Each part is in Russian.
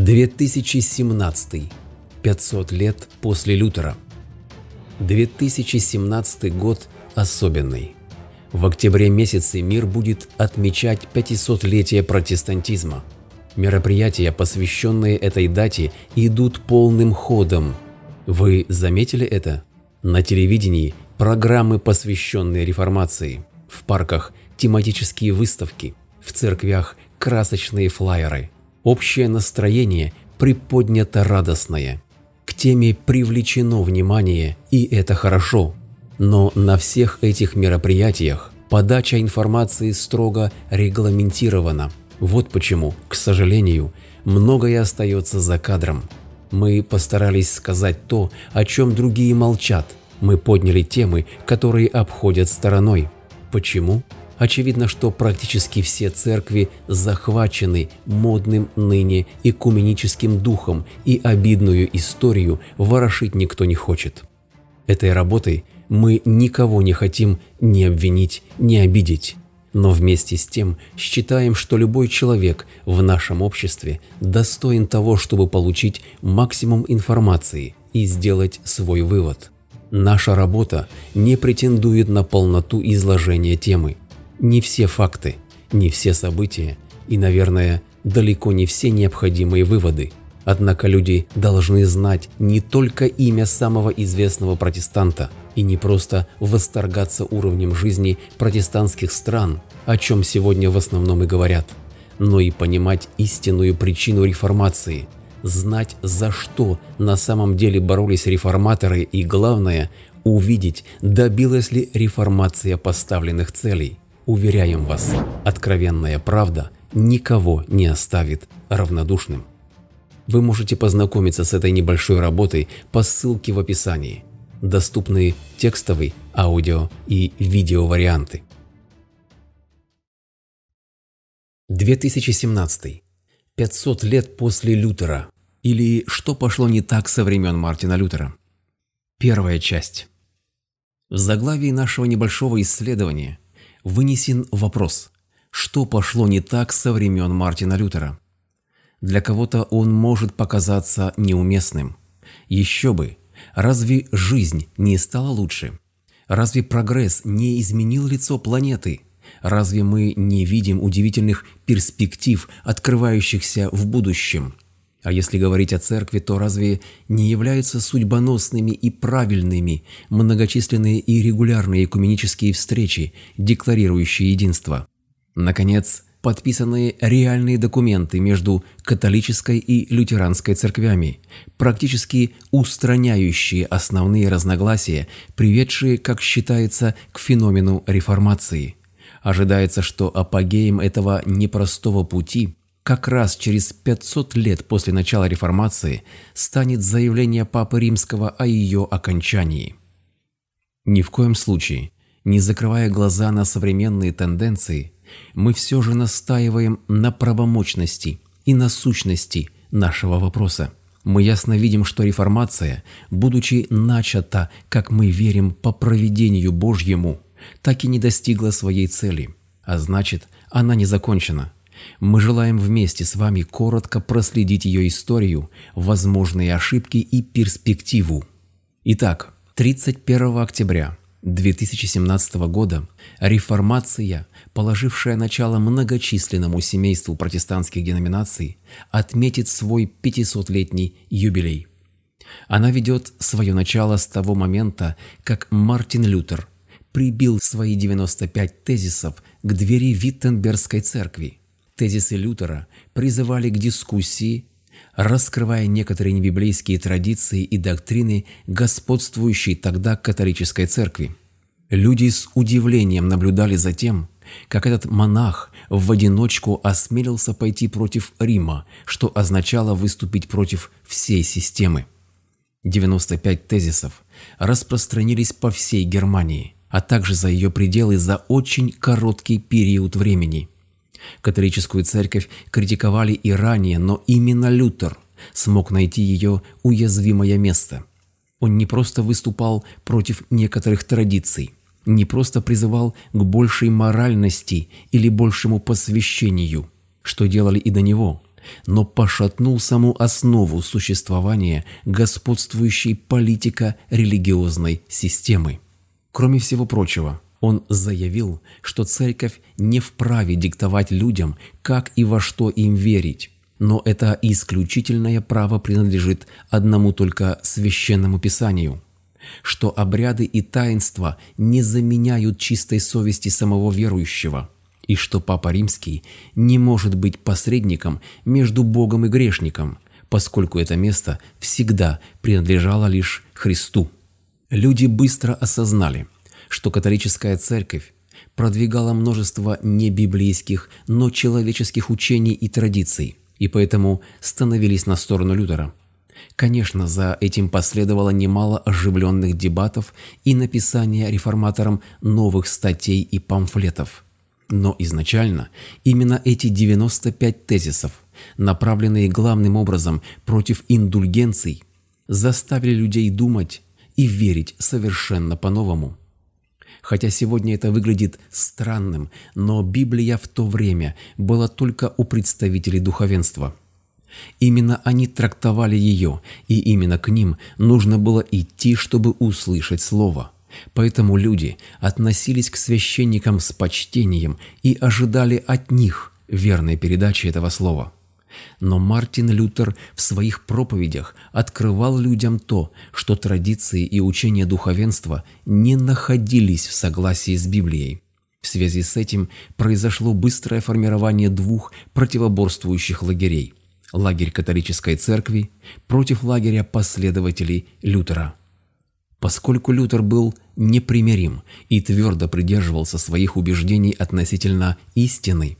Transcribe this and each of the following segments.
2017. 500 лет после Лютера. 2017 год особенный. В октябре месяце мир будет отмечать 500-летие протестантизма. Мероприятия, посвященные этой дате, идут полным ходом. Вы заметили это? На телевидении программы, посвященные реформации. В парках тематические выставки. В церквях красочные флайеры – Общее настроение приподнято радостное. К теме привлечено внимание, и это хорошо. Но на всех этих мероприятиях подача информации строго регламентирована. Вот почему, к сожалению, многое остается за кадром. Мы постарались сказать то, о чем другие молчат. Мы подняли темы, которые обходят стороной. Почему? Очевидно, что практически все церкви захвачены модным ныне экуменическим духом, и обидную историю ворошить никто не хочет. Этой работой мы никого не хотим ни обвинить, ни обидеть, но вместе с тем считаем, что любой человек в нашем обществе достоин того, чтобы получить максимум информации и сделать свой вывод. Наша работа не претендует на полноту изложения темы – не все факты, не все события и, наверное, далеко не все необходимые выводы. Однако люди должны знать не только имя самого известного протестанта и не просто восторгаться уровнем жизни протестантских стран, о чем сегодня в основном и говорят, но и понимать истинную причину реформации, знать за что на самом деле боролись реформаторы и, главное, увидеть, добилась ли реформация поставленных целей. Уверяем вас, откровенная правда никого не оставит равнодушным. Вы можете познакомиться с этой небольшой работой по ссылке в описании. Доступны текстовый, аудио и видео варианты. 2017. 500 лет после Лютера. Или что пошло не так со времен Мартина Лютера? Первая часть. В заглавии нашего небольшого исследования вынесен вопрос, что пошло не так со времен Мартина Лютера. Для кого-то он может показаться неуместным. Еще бы, разве жизнь не стала лучше? Разве прогресс не изменил лицо планеты? Разве мы не видим удивительных перспектив, открывающихся в будущем? А если говорить о церкви, то разве не являются судьбоносными и правильными многочисленные и регулярные экуменические встречи, декларирующие единство? Наконец, подписанные реальные документы между католической и лютеранской церквями, практически устраняющие основные разногласия, приведшие, как считается, к феномену реформации. Ожидается, что апогеем этого непростого пути как раз через 500 лет после начала реформации станет заявление Папы Римского о ее окончании. Ни в коем случае, не закрывая глаза на современные тенденции, мы все же настаиваем на правомочности и на сущности нашего вопроса. Мы ясно видим, что реформация, будучи начата, как мы верим, по проведению Божьему, так и не достигла своей цели, а значит, она не закончена – мы желаем вместе с вами коротко проследить ее историю, возможные ошибки и перспективу. Итак, 31 октября 2017 года реформация, положившая начало многочисленному семейству протестантских деноминаций, отметит свой 500-летний юбилей. Она ведет свое начало с того момента, как Мартин Лютер прибил свои 95 тезисов к двери Виттенбергской церкви, Тезисы Лютера призывали к дискуссии, раскрывая некоторые небиблейские традиции и доктрины, господствующей тогда католической церкви. Люди с удивлением наблюдали за тем, как этот монах в одиночку осмелился пойти против Рима, что означало выступить против всей системы. 95 тезисов распространились по всей Германии, а также за ее пределы за очень короткий период времени – Католическую церковь критиковали и ранее, но именно Лютер смог найти ее уязвимое место. Он не просто выступал против некоторых традиций, не просто призывал к большей моральности или большему посвящению, что делали и до него, но пошатнул саму основу существования господствующей политико религиозной системы. Кроме всего прочего, он заявил, что церковь не вправе диктовать людям, как и во что им верить, но это исключительное право принадлежит одному только священному писанию, что обряды и таинства не заменяют чистой совести самого верующего, и что Папа Римский не может быть посредником между Богом и грешником, поскольку это место всегда принадлежало лишь Христу. Люди быстро осознали – что католическая церковь продвигала множество не библейских, но человеческих учений и традиций, и поэтому становились на сторону Лютера. Конечно, за этим последовало немало оживленных дебатов и написания реформаторам новых статей и памфлетов. Но изначально именно эти 95 тезисов, направленные главным образом против индульгенций, заставили людей думать и верить совершенно по-новому. Хотя сегодня это выглядит странным, но Библия в то время была только у представителей духовенства. Именно они трактовали ее, и именно к ним нужно было идти, чтобы услышать слово. Поэтому люди относились к священникам с почтением и ожидали от них верной передачи этого слова но Мартин Лютер в своих проповедях открывал людям то, что традиции и учения духовенства не находились в согласии с Библией. В связи с этим произошло быстрое формирование двух противоборствующих лагерей – лагерь католической церкви против лагеря последователей Лютера. Поскольку Лютер был непримирим и твердо придерживался своих убеждений относительно истины,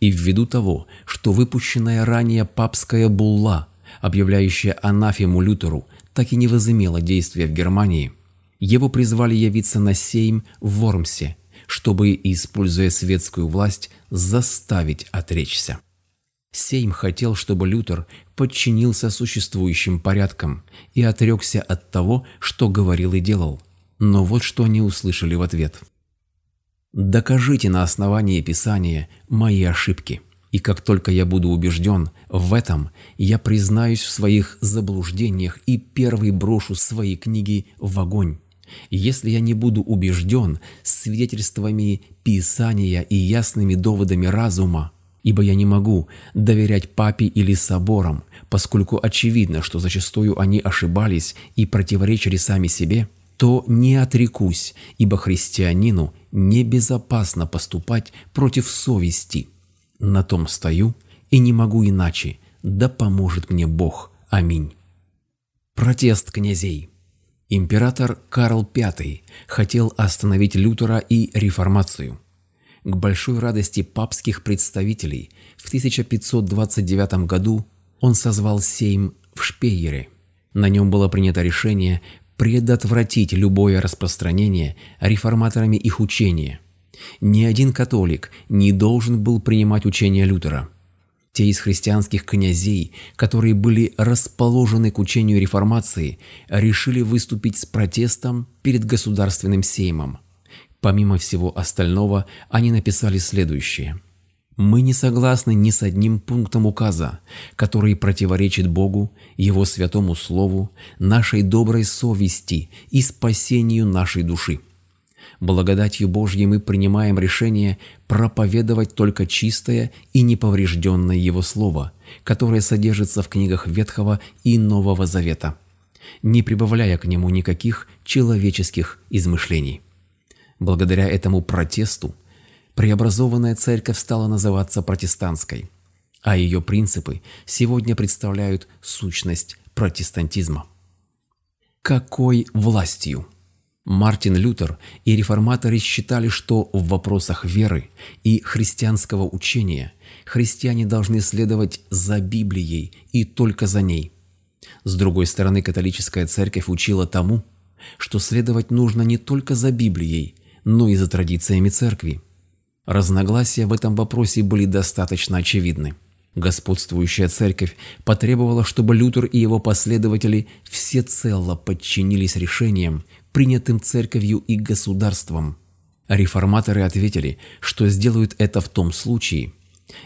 и ввиду того, что выпущенная ранее папская булла, объявляющая анафему Лютеру, так и не возымела действия в Германии, его призвали явиться на Сейм в Вормсе, чтобы, используя светскую власть, заставить отречься. Сейм хотел, чтобы Лютер подчинился существующим порядкам и отрекся от того, что говорил и делал. Но вот что они услышали в ответ – Докажите на основании Писания мои ошибки. И как только я буду убежден в этом, я признаюсь в своих заблуждениях и первый брошу свои книги в огонь. Если я не буду убежден свидетельствами Писания и ясными доводами разума, ибо я не могу доверять папе или соборам, поскольку очевидно, что зачастую они ошибались и противоречили сами себе, то не отрекусь, ибо христианину небезопасно поступать против совести. На том стою и не могу иначе, да поможет мне Бог. Аминь. Протест князей. Император Карл V хотел остановить Лютера и реформацию. К большой радости папских представителей в 1529 году он созвал сейм в Шпейере. На нем было принято решение предотвратить любое распространение реформаторами их учения. Ни один католик не должен был принимать учение Лютера. Те из христианских князей, которые были расположены к учению реформации, решили выступить с протестом перед государственным сеймом. Помимо всего остального, они написали следующее – мы не согласны ни с одним пунктом указа, который противоречит Богу, Его святому Слову, нашей доброй совести и спасению нашей души. Благодатью Божьей мы принимаем решение проповедовать только чистое и неповрежденное Его Слово, которое содержится в книгах Ветхого и Нового Завета, не прибавляя к нему никаких человеческих измышлений. Благодаря этому протесту преобразованная церковь стала называться протестантской, а ее принципы сегодня представляют сущность протестантизма. Какой властью? Мартин Лютер и реформаторы считали, что в вопросах веры и христианского учения христиане должны следовать за Библией и только за ней. С другой стороны, католическая церковь учила тому, что следовать нужно не только за Библией, но и за традициями церкви. Разногласия в этом вопросе были достаточно очевидны. Господствующая церковь потребовала, чтобы Лютер и его последователи всецело подчинились решениям, принятым церковью и государством. Реформаторы ответили, что сделают это в том случае,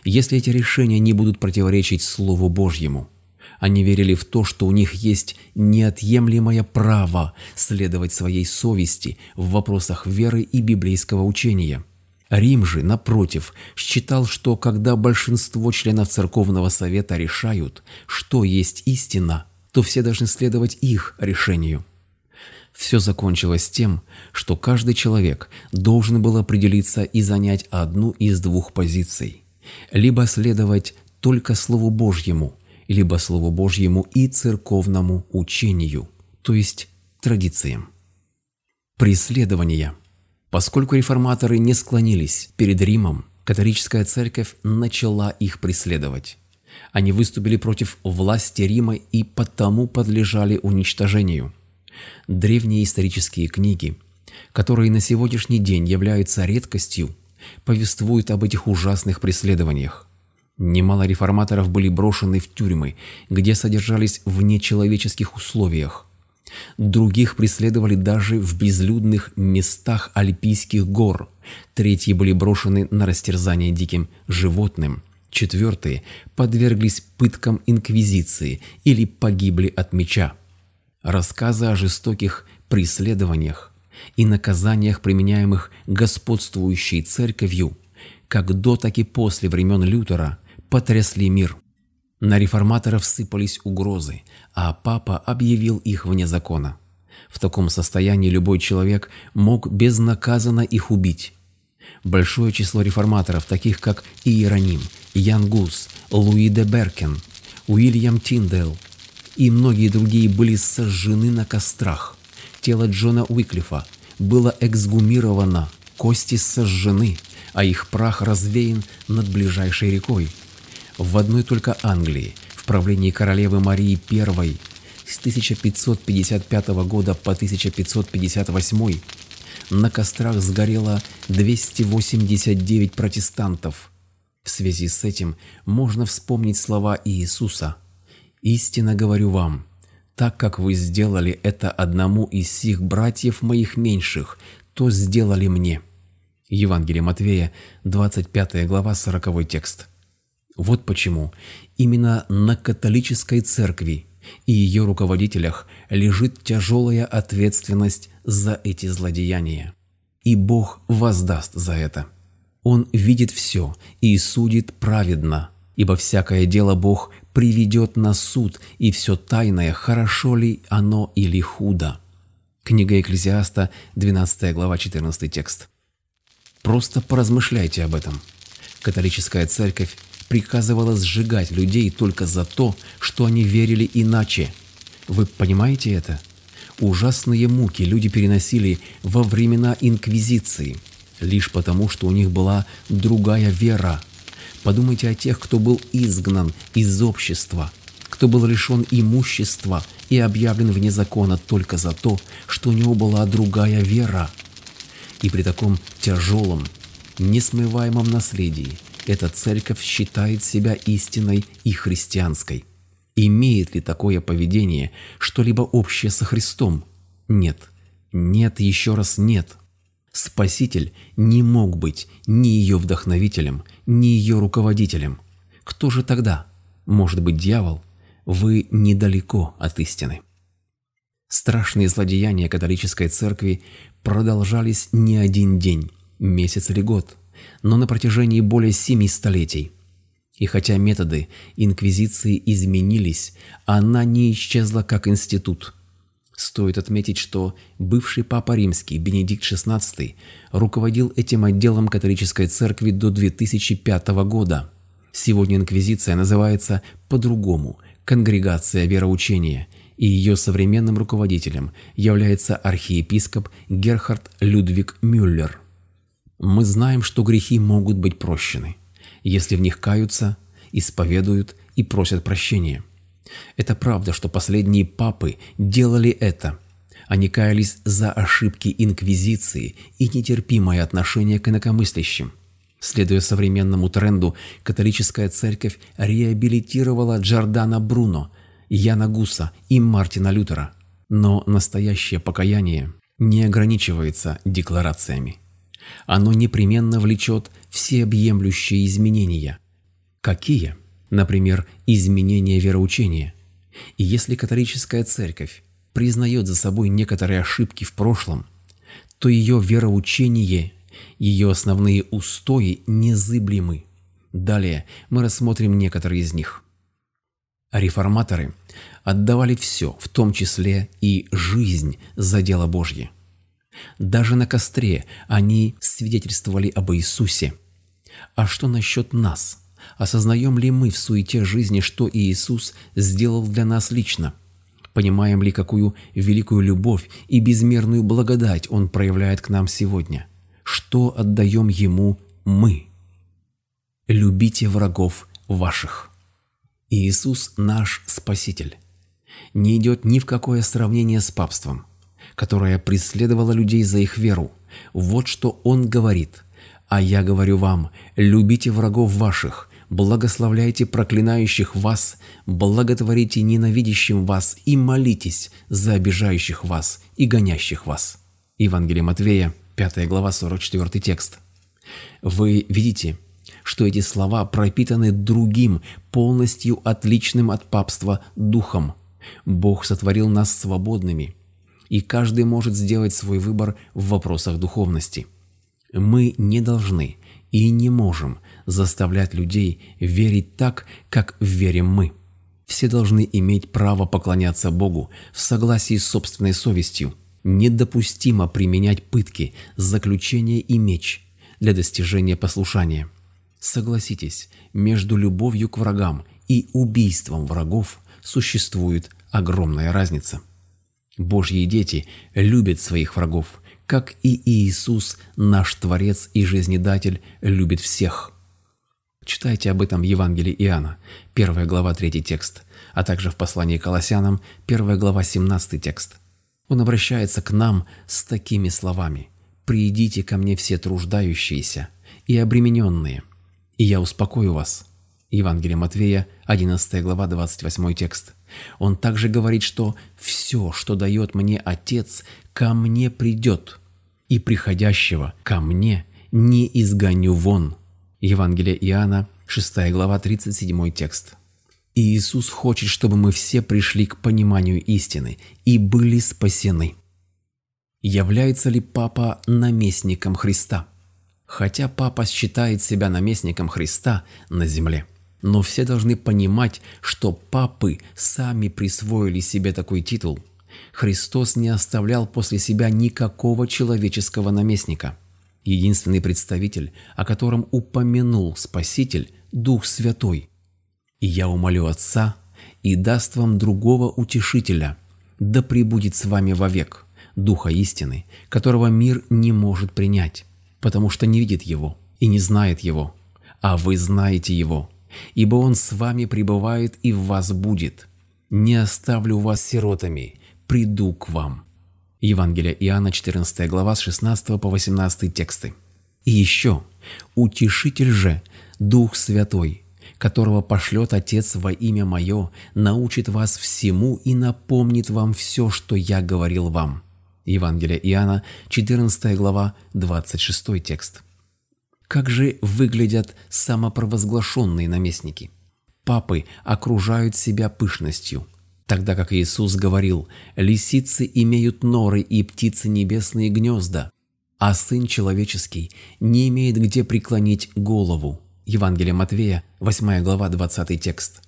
если эти решения не будут противоречить Слову Божьему. Они верили в то, что у них есть неотъемлемое право следовать своей совести в вопросах веры и библейского учения – Рим же, напротив, считал, что когда большинство членов церковного совета решают, что есть истина, то все должны следовать их решению. Все закончилось тем, что каждый человек должен был определиться и занять одну из двух позиций. Либо следовать только Слову Божьему, либо Слову Божьему и церковному учению, то есть традициям. Преследование – Поскольку реформаторы не склонились перед Римом, католическая церковь начала их преследовать. Они выступили против власти Рима и потому подлежали уничтожению. Древние исторические книги, которые на сегодняшний день являются редкостью, повествуют об этих ужасных преследованиях. Немало реформаторов были брошены в тюрьмы, где содержались в нечеловеческих условиях – Других преследовали даже в безлюдных местах Альпийских гор. Третьи были брошены на растерзание диким животным. Четвертые подверглись пыткам инквизиции или погибли от меча. Рассказы о жестоких преследованиях и наказаниях, применяемых господствующей церковью, как до, так и после времен Лютера, потрясли мир. На реформаторов сыпались угрозы, а папа объявил их вне закона. В таком состоянии любой человек мог безнаказанно их убить. Большое число реформаторов, таких как Иероним, Ян Гус, Луи де Беркен, Уильям Тиндел и многие другие были сожжены на кострах. Тело Джона Уиклифа было эксгумировано, кости сожжены, а их прах развеян над ближайшей рекой – в одной только Англии, в правлении королевы Марии I с 1555 года по 1558 на кострах сгорело 289 протестантов. В связи с этим можно вспомнить слова Иисуса «Истинно говорю вам, так как вы сделали это одному из сих братьев моих меньших, то сделали мне». Евангелие Матвея, 25 глава, 40 текст. Вот почему именно на католической церкви и ее руководителях лежит тяжелая ответственность за эти злодеяния. И Бог воздаст за это. Он видит все и судит праведно, ибо всякое дело Бог приведет на суд, и все тайное, хорошо ли оно или худо. Книга Экклезиаста, 12 глава, 14 текст. Просто поразмышляйте об этом. Католическая церковь приказывала сжигать людей только за то, что они верили иначе. Вы понимаете это? Ужасные муки люди переносили во времена Инквизиции, лишь потому, что у них была другая вера. Подумайте о тех, кто был изгнан из общества, кто был лишен имущества и объявлен вне закона только за то, что у него была другая вера. И при таком тяжелом, несмываемом наследии – эта церковь считает себя истинной и христианской. Имеет ли такое поведение что-либо общее со Христом? Нет. Нет, еще раз нет. Спаситель не мог быть ни ее вдохновителем, ни ее руководителем. Кто же тогда? Может быть, дьявол? Вы недалеко от истины. Страшные злодеяния католической церкви продолжались не один день, месяц или год – но на протяжении более семи столетий. И хотя методы инквизиции изменились, она не исчезла как институт. Стоит отметить, что бывший папа римский Бенедикт XVI руководил этим отделом католической церкви до 2005 года. Сегодня инквизиция называется по-другому «конгрегация вероучения», и ее современным руководителем является архиепископ Герхард Людвиг Мюллер. Мы знаем, что грехи могут быть прощены, если в них каются, исповедуют и просят прощения. Это правда, что последние папы делали это. Они каялись за ошибки инквизиции и нетерпимое отношение к инакомыслящим. Следуя современному тренду, католическая церковь реабилитировала Джордана Бруно, Яна Гуса и Мартина Лютера. Но настоящее покаяние не ограничивается декларациями оно непременно влечет всеобъемлющие изменения. Какие? Например, изменения вероучения. И если католическая церковь признает за собой некоторые ошибки в прошлом, то ее вероучение, ее основные устои незыблемы. Далее мы рассмотрим некоторые из них. Реформаторы отдавали все, в том числе и жизнь, за дело Божье. Даже на костре они свидетельствовали об Иисусе. А что насчет нас? Осознаем ли мы в суете жизни, что Иисус сделал для нас лично? Понимаем ли, какую великую любовь и безмерную благодать Он проявляет к нам сегодня? Что отдаем Ему мы? Любите врагов ваших. Иисус наш Спаситель. Не идет ни в какое сравнение с папством – которая преследовала людей за их веру. Вот что он говорит. «А я говорю вам, любите врагов ваших, благословляйте проклинающих вас, благотворите ненавидящим вас и молитесь за обижающих вас и гонящих вас». Евангелие Матвея, 5 глава, 44 текст. Вы видите, что эти слова пропитаны другим, полностью отличным от папства духом. Бог сотворил нас свободными, и каждый может сделать свой выбор в вопросах духовности. Мы не должны и не можем заставлять людей верить так, как верим мы. Все должны иметь право поклоняться Богу в согласии с собственной совестью. Недопустимо применять пытки, заключение и меч для достижения послушания. Согласитесь, между любовью к врагам и убийством врагов существует огромная разница. Божьи дети любят своих врагов, как и Иисус, наш Творец и Жизнедатель, любит всех. Читайте об этом в Евангелии Иоанна, 1 глава 3 текст, а также в послании к Колоссянам, 1 глава 17 текст. Он обращается к нам с такими словами «Приидите ко мне все труждающиеся и обремененные, и я успокою вас». Евангелие Матвея, 11 глава, 28 текст. Он также говорит, что «все, что дает мне Отец, ко мне придет, и приходящего ко мне не изгоню вон». Евангелие Иоанна, 6 глава, 37 текст. И Иисус хочет, чтобы мы все пришли к пониманию истины и были спасены. Является ли Папа наместником Христа? Хотя Папа считает себя наместником Христа на земле – но все должны понимать, что папы сами присвоили себе такой титул. Христос не оставлял после себя никакого человеческого наместника. Единственный представитель, о котором упомянул Спаситель, Дух Святой. И я умолю Отца, и даст вам другого утешителя, да пребудет с вами вовек, Духа истины, которого мир не может принять, потому что не видит его и не знает его, а вы знаете его, ибо Он с вами пребывает и в вас будет. Не оставлю вас сиротами, приду к вам». Евангелие Иоанна, 14 глава, с 16 по 18 тексты. «И еще, утешитель же, Дух Святой, которого пошлет Отец во имя Мое, научит вас всему и напомнит вам все, что Я говорил вам». Евангелие Иоанна, 14 глава, 26 текст. Как же выглядят самопровозглашенные наместники? Папы окружают себя пышностью, тогда как Иисус говорил «Лисицы имеют норы и птицы небесные гнезда, а Сын Человеческий не имеет где преклонить голову». Евангелие Матвея, 8 глава, 20 текст.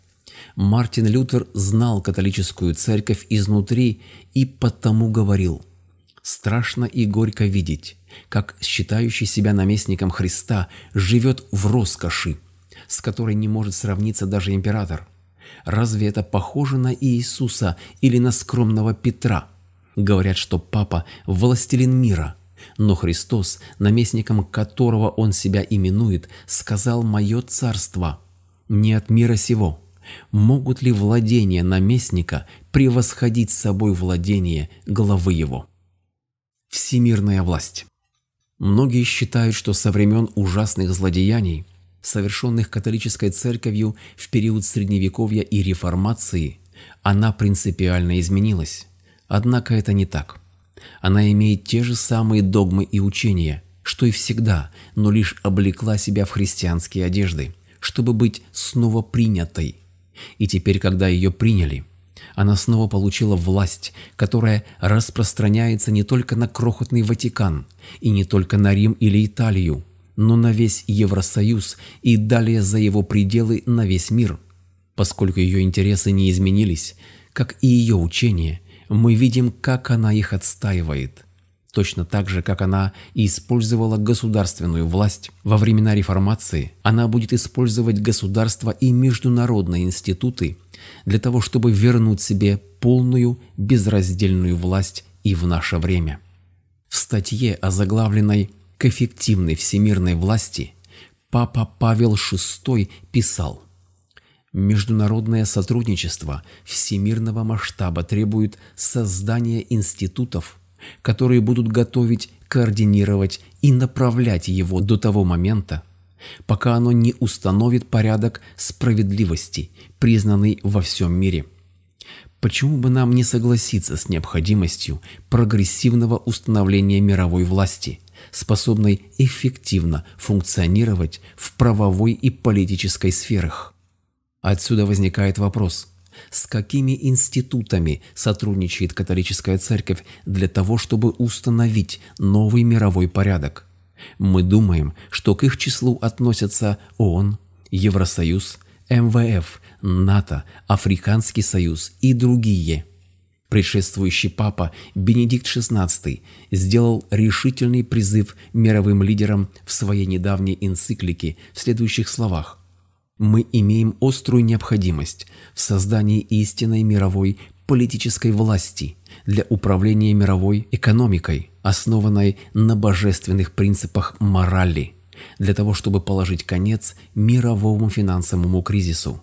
Мартин Лютер знал католическую церковь изнутри и потому говорил «Страшно и горько видеть, как считающий себя наместником Христа живет в роскоши, с которой не может сравниться даже император. Разве это похоже на Иисуса или на скромного Петра? Говорят, что папа – властелин мира, но Христос, наместником которого он себя именует, сказал «Мое царство» не от мира сего. Могут ли владения наместника превосходить собой владение главы его? Всемирная власть Многие считают, что со времен ужасных злодеяний, совершенных католической церковью в период Средневековья и Реформации, она принципиально изменилась. Однако это не так. Она имеет те же самые догмы и учения, что и всегда, но лишь облекла себя в христианские одежды, чтобы быть снова принятой. И теперь, когда ее приняли – она снова получила власть, которая распространяется не только на крохотный Ватикан и не только на Рим или Италию, но на весь Евросоюз и далее за его пределы на весь мир. Поскольку ее интересы не изменились, как и ее учение, мы видим, как она их отстаивает. Точно так же, как она использовала государственную власть во времена реформации, она будет использовать государство и международные институты для того, чтобы вернуть себе полную безраздельную власть и в наше время. В статье, озаглавленной «К эффективной всемирной власти», Папа Павел VI писал Международное сотрудничество всемирного масштаба требует создания институтов, которые будут готовить, координировать и направлять его до того момента, пока оно не установит порядок справедливости, признанный во всем мире. Почему бы нам не согласиться с необходимостью прогрессивного установления мировой власти, способной эффективно функционировать в правовой и политической сферах? Отсюда возникает вопрос – с какими институтами сотрудничает католическая церковь для того, чтобы установить новый мировой порядок. Мы думаем, что к их числу относятся ООН, Евросоюз, МВФ, НАТО, Африканский союз и другие. Предшествующий папа Бенедикт XVI сделал решительный призыв мировым лидерам в своей недавней энциклике в следующих словах. «Мы имеем острую необходимость в создании истинной мировой политической власти – для управления мировой экономикой, основанной на божественных принципах морали, для того, чтобы положить конец мировому финансовому кризису.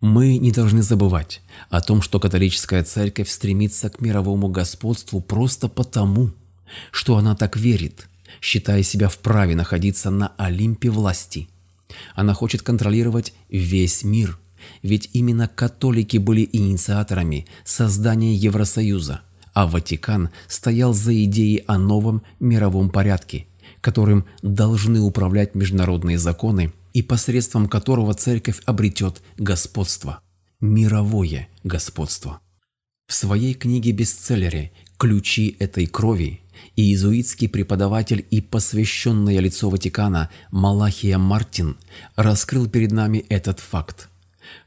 Мы не должны забывать о том, что католическая церковь стремится к мировому господству просто потому, что она так верит, считая себя вправе находиться на Олимпе власти. Она хочет контролировать весь мир – ведь именно католики были инициаторами создания Евросоюза, а Ватикан стоял за идеей о новом мировом порядке, которым должны управлять международные законы и посредством которого церковь обретет господство, мировое господство. В своей книге-бестселлере «Ключи этой крови» иезуитский преподаватель и посвященное лицо Ватикана Малахия Мартин раскрыл перед нами этот факт.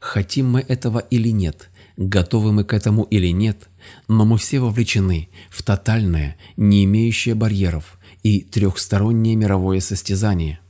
Хотим мы этого или нет, готовы мы к этому или нет, но мы все вовлечены в тотальное, не имеющее барьеров и трехстороннее мировое состязание.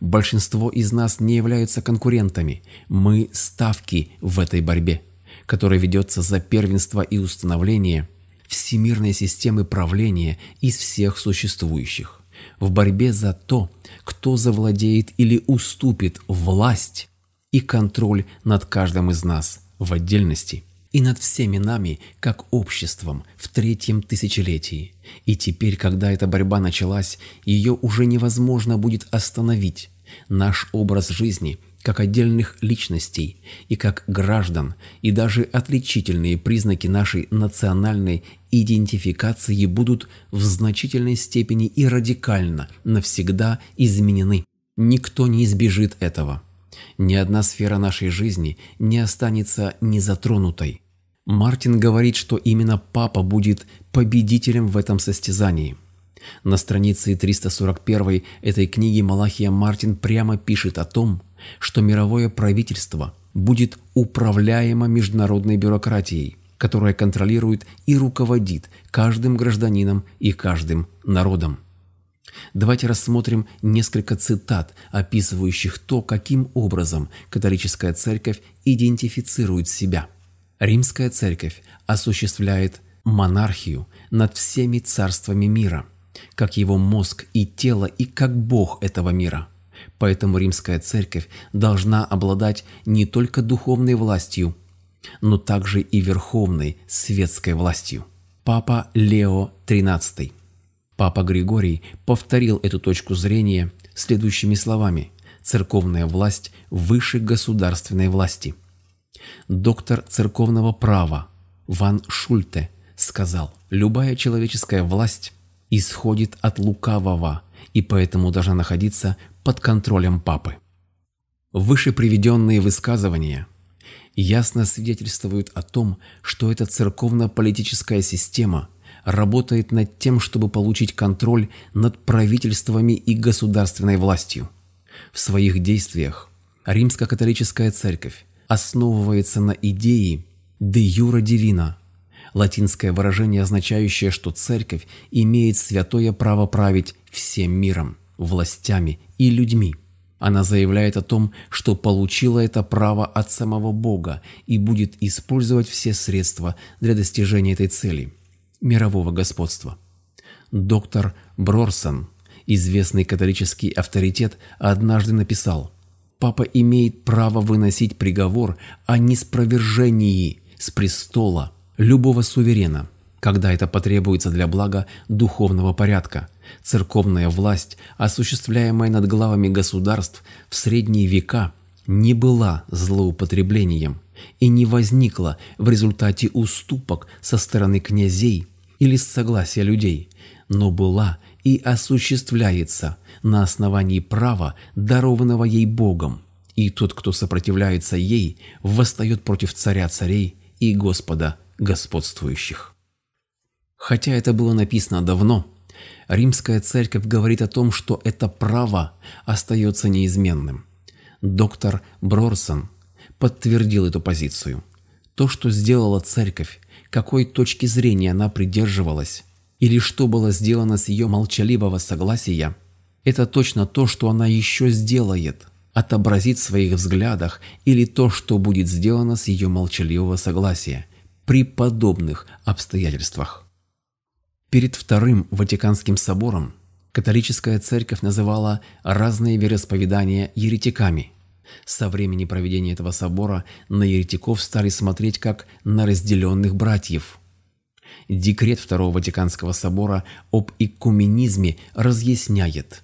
Большинство из нас не являются конкурентами, мы – ставки в этой борьбе, которая ведется за первенство и установление всемирной системы правления из всех существующих в борьбе за то, кто завладеет или уступит власть и контроль над каждым из нас в отдельности и над всеми нами, как обществом, в третьем тысячелетии. И теперь, когда эта борьба началась, ее уже невозможно будет остановить. Наш образ жизни, как отдельных личностей и как граждан, и даже отличительные признаки нашей национальной идентификации будут в значительной степени и радикально навсегда изменены. Никто не избежит этого. Ни одна сфера нашей жизни не останется незатронутой. Мартин говорит, что именно папа будет победителем в этом состязании. На странице 341 этой книги Малахия Мартин прямо пишет о том, что мировое правительство будет управляемо международной бюрократией, которая контролирует и руководит каждым гражданином и каждым народом. Давайте рассмотрим несколько цитат, описывающих то, каким образом католическая церковь идентифицирует себя. Римская церковь осуществляет монархию над всеми царствами мира, как его мозг и тело и как бог этого мира. Поэтому римская церковь должна обладать не только духовной властью, но также и верховной светской властью. Папа Лео XIII Папа Григорий повторил эту точку зрения следующими словами «Церковная власть выше государственной власти». Доктор церковного права Ван Шульте сказал «Любая человеческая власть исходит от лукавого и поэтому должна находиться под контролем папы». Выше приведенные высказывания ясно свидетельствуют о том, что эта церковно-политическая система – работает над тем, чтобы получить контроль над правительствами и государственной властью. В своих действиях римско-католическая церковь основывается на идее «de jure divina», латинское выражение, означающее, что церковь имеет святое право править всем миром, властями и людьми. Она заявляет о том, что получила это право от самого Бога и будет использовать все средства для достижения этой цели мирового господства. Доктор Брорсон, известный католический авторитет, однажды написал «Папа имеет право выносить приговор о неспровержении с престола любого суверена, когда это потребуется для блага духовного порядка. Церковная власть, осуществляемая над главами государств в средние века, не была злоупотреблением» и не возникла в результате уступок со стороны князей или с согласия людей, но была и осуществляется на основании права, дарованного ей Богом, и тот, кто сопротивляется ей, восстает против царя царей и Господа господствующих. Хотя это было написано давно, Римская церковь говорит о том, что это право остается неизменным. Доктор Брорсон подтвердил эту позицию. То, что сделала церковь, какой точки зрения она придерживалась, или что было сделано с ее молчаливого согласия, это точно то, что она еще сделает, отобразит в своих взглядах или то, что будет сделано с ее молчаливого согласия при подобных обстоятельствах. Перед Вторым Ватиканским собором католическая церковь называла разные вероисповедания еретиками – со времени проведения этого собора на еретиков стали смотреть как на разделенных братьев. Декрет Второго Ватиканского собора об икуменизме разъясняет.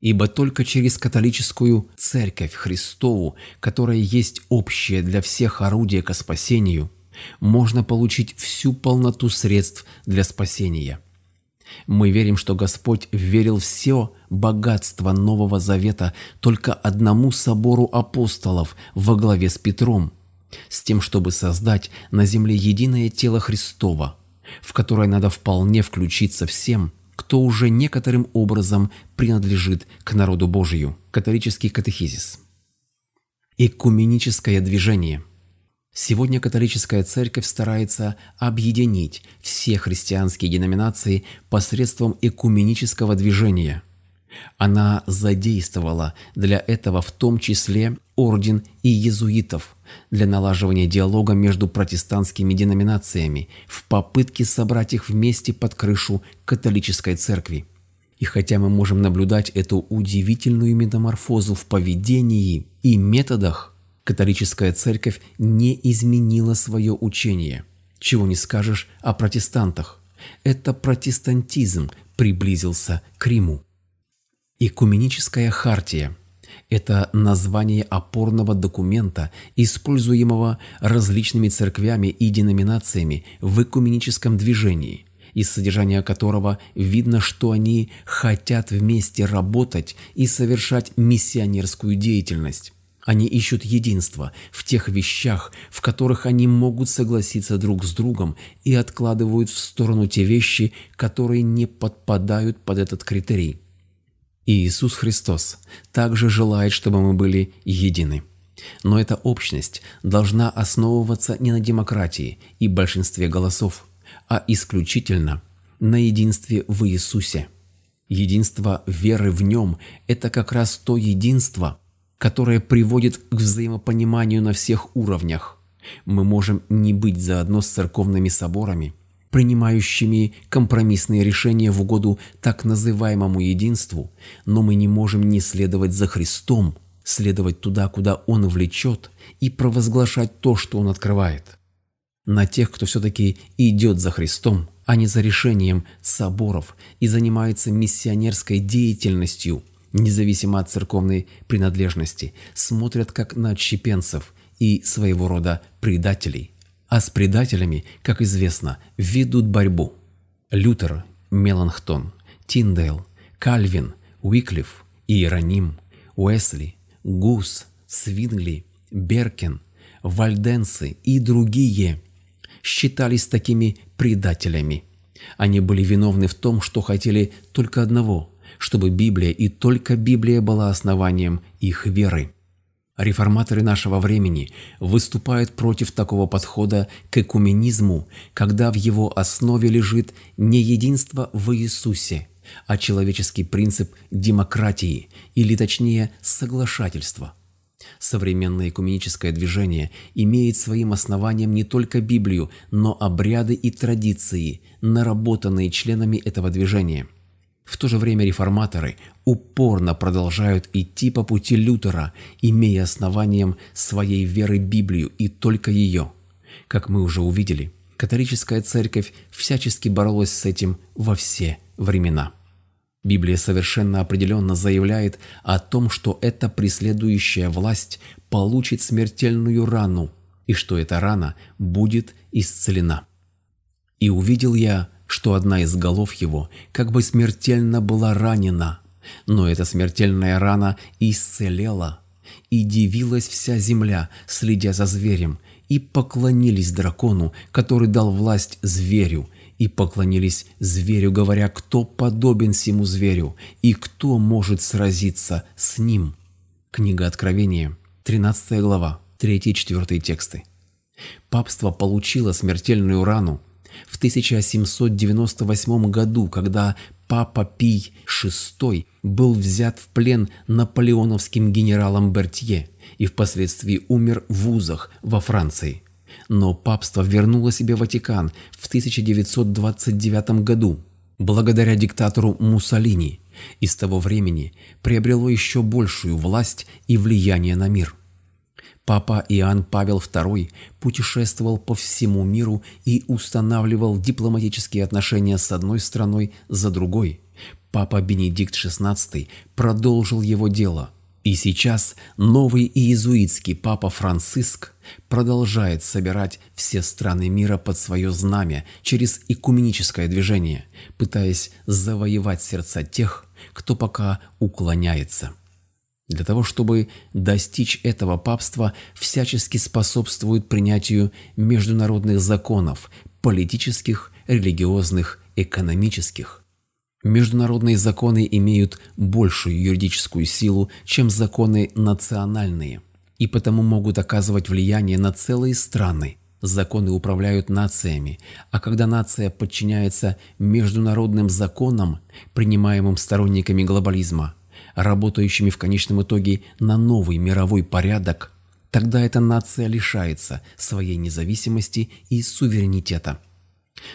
Ибо только через католическую Церковь Христову, которая есть общее для всех орудие ко спасению, можно получить всю полноту средств для спасения. Мы верим, что Господь верил все богатство Нового Завета только одному собору апостолов во главе с Петром, с тем, чтобы создать на земле единое тело Христова, в которое надо вполне включиться всем, кто уже некоторым образом принадлежит к народу Божию. Католический катехизис. Экуменическое движение – Сегодня католическая церковь старается объединить все христианские деноминации посредством экуменического движения. Она задействовала для этого в том числе орден и иезуитов для налаживания диалога между протестантскими деноминациями в попытке собрать их вместе под крышу католической церкви. И хотя мы можем наблюдать эту удивительную метаморфозу в поведении и методах, Католическая церковь не изменила свое учение. Чего не скажешь о протестантах. Это протестантизм приблизился к Риму. Экуменическая хартия – это название опорного документа, используемого различными церквями и деноминациями в экуменическом движении – из содержания которого видно, что они хотят вместе работать и совершать миссионерскую деятельность. Они ищут единство в тех вещах, в которых они могут согласиться друг с другом и откладывают в сторону те вещи, которые не подпадают под этот критерий. И Иисус Христос также желает, чтобы мы были едины. Но эта общность должна основываться не на демократии и большинстве голосов, а исключительно на единстве в Иисусе. Единство веры в Нем – это как раз то единство, которое приводит к взаимопониманию на всех уровнях. Мы можем не быть заодно с церковными соборами, принимающими компромиссные решения в угоду так называемому единству, но мы не можем не следовать за Христом, следовать туда, куда Он влечет, и провозглашать то, что Он открывает. На тех, кто все-таки идет за Христом, а не за решением соборов и занимается миссионерской деятельностью – независимо от церковной принадлежности, смотрят как на отщепенцев и своего рода предателей. А с предателями, как известно, ведут борьбу. Лютер, Меланхтон, Тиндейл, Кальвин, Уиклиф, Иероним, Уэсли, Гус, Свингли, Беркен, Вальденсы и другие считались такими предателями. Они были виновны в том, что хотели только одного чтобы Библия и только Библия была основанием их веры. Реформаторы нашего времени выступают против такого подхода к экуменизму, когда в его основе лежит не единство в Иисусе, а человеческий принцип демократии, или точнее соглашательства. Современное экуменическое движение имеет своим основанием не только Библию, но обряды и традиции, наработанные членами этого движения – в то же время реформаторы упорно продолжают идти по пути Лютера, имея основанием своей веры Библию и только ее. Как мы уже увидели, католическая церковь всячески боролась с этим во все времена. Библия совершенно определенно заявляет о том, что эта преследующая власть получит смертельную рану, и что эта рана будет исцелена. «И увидел я что одна из голов его как бы смертельно была ранена, но эта смертельная рана исцелела, и дивилась вся земля, следя за зверем, и поклонились дракону, который дал власть зверю, и поклонились зверю, говоря, кто подобен сему зверю и кто может сразиться с ним. Книга Откровения, 13 глава, 3-4 тексты. Папство получило смертельную рану, в 1798 году, когда Папа Пий VI был взят в плен наполеоновским генералом Бертье и впоследствии умер в Узах во Франции. Но папство вернуло себе Ватикан в 1929 году, благодаря диктатору Муссолини, и с того времени приобрело еще большую власть и влияние на мир. Папа Иоанн Павел II путешествовал по всему миру и устанавливал дипломатические отношения с одной страной за другой. Папа Бенедикт XVI продолжил его дело. И сейчас новый иезуитский папа Франциск продолжает собирать все страны мира под свое знамя через икуменическое движение, пытаясь завоевать сердца тех, кто пока уклоняется. Для того, чтобы достичь этого папства, всячески способствует принятию международных законов, политических, религиозных, экономических. Международные законы имеют большую юридическую силу, чем законы национальные, и потому могут оказывать влияние на целые страны. Законы управляют нациями, а когда нация подчиняется международным законам, принимаемым сторонниками глобализма – работающими в конечном итоге на новый мировой порядок, тогда эта нация лишается своей независимости и суверенитета.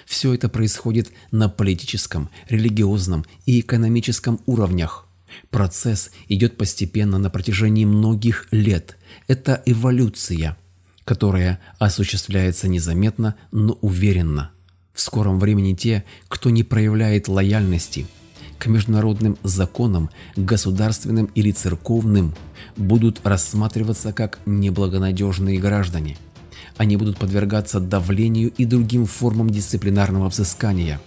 Все это происходит на политическом, религиозном и экономическом уровнях. Процесс идет постепенно на протяжении многих лет. Это эволюция, которая осуществляется незаметно, но уверенно. В скором времени те, кто не проявляет лояльности – к международным законам, государственным или церковным, будут рассматриваться как неблагонадежные граждане. Они будут подвергаться давлению и другим формам дисциплинарного взыскания.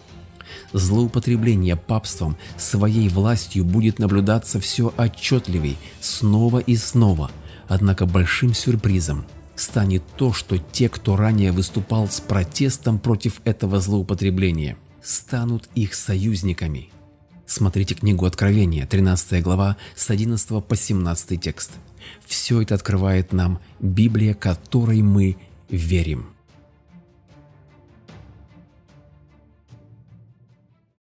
Злоупотребление папством своей властью будет наблюдаться все отчетливей, снова и снова, однако большим сюрпризом станет то, что те, кто ранее выступал с протестом против этого злоупотребления, станут их союзниками. Смотрите книгу Откровения, 13 глава, с 11 по 17 текст. Все это открывает нам Библия, которой мы верим.